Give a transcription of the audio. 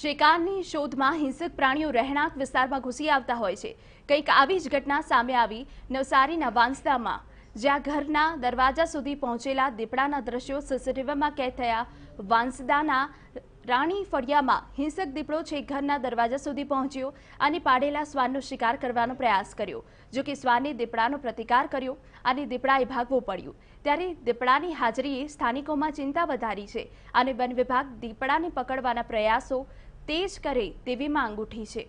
શિકારની શોધમાં હિંસક પ્રાણીઓ રહેણાંક વિસ્તારમાં ઘૂસી આવતા હોય છે કંઈક આવી જ ઘટના સામે આવી નવસારીના વાંસદામાં જ્યાં ઘરના દરવાજા સુધી પહોંચેલા દીપડાના દ્રશ્યો સીસીટીવીમાં કેદ થયા વાંસદાના રાણી ફળિયામાં હિંસક દીપડો છે ઘરના દરવાજા સુધી પહોંચ્યો અને પાડેલા શ્વાનનો શિકાર કરવાનો પ્રયાસ કર્યો જો કે શ્વાને દીપડાનો પ્રતિકાર કર્યો અને દીપડાએ ભાગવું પડ્યું ત્યારે દીપડાની હાજરીએ સ્થાનિકોમાં ચિંતા વધારી છે અને વન વિભાગ દીપડાને પકડવાના પ્રયાસો તેજ કરે તેવી માંગ ઉઠી છે